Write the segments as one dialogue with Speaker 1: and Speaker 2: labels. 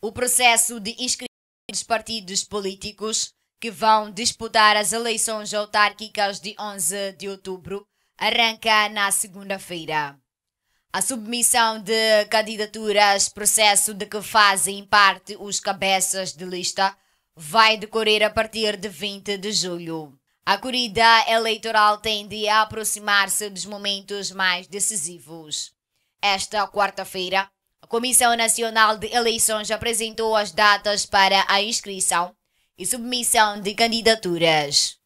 Speaker 1: O processo de inscrição dos partidos políticos que vão disputar
Speaker 2: as eleições autárquicas de 11 de outubro arranca na segunda-feira. A submissão de candidaturas, processo de que fazem parte os cabeças de lista, vai decorrer a partir de 20 de julho. A corrida eleitoral tende a aproximar-se dos momentos mais decisivos. Esta quarta-feira, a Comissão Nacional de Eleições apresentou as datas para a inscrição e submissão de candidaturas.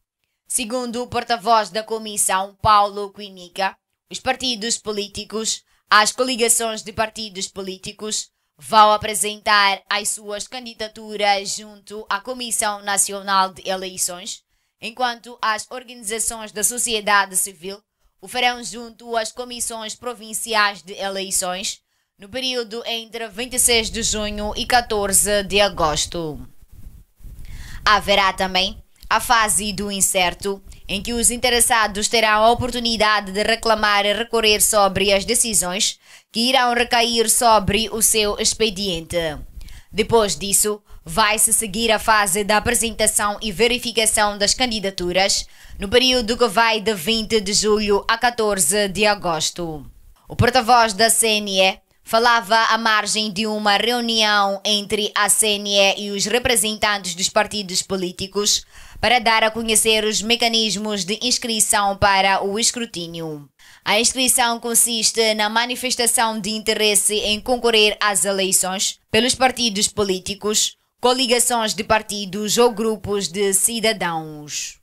Speaker 2: Segundo o porta-voz da comissão, Paulo Quinica, os partidos políticos, as coligações de partidos políticos, vão apresentar as suas candidaturas junto à Comissão Nacional de Eleições, enquanto as organizações da sociedade civil o farão junto às comissões provinciais de eleições no período entre 26 de junho e 14 de agosto. Haverá também a fase do incerto, em que os interessados terão a oportunidade de reclamar e recorrer sobre as decisões que irão recair sobre o seu expediente. Depois disso, vai-se seguir a fase da apresentação e verificação das candidaturas, no período que vai de 20 de julho a 14 de agosto. O porta-voz da CNE, falava à margem de uma reunião entre a CNE e os representantes dos partidos políticos para dar a conhecer os mecanismos de inscrição para o escrutínio. A inscrição consiste na manifestação de interesse em concorrer às eleições pelos
Speaker 1: partidos políticos, coligações de partidos ou grupos de cidadãos.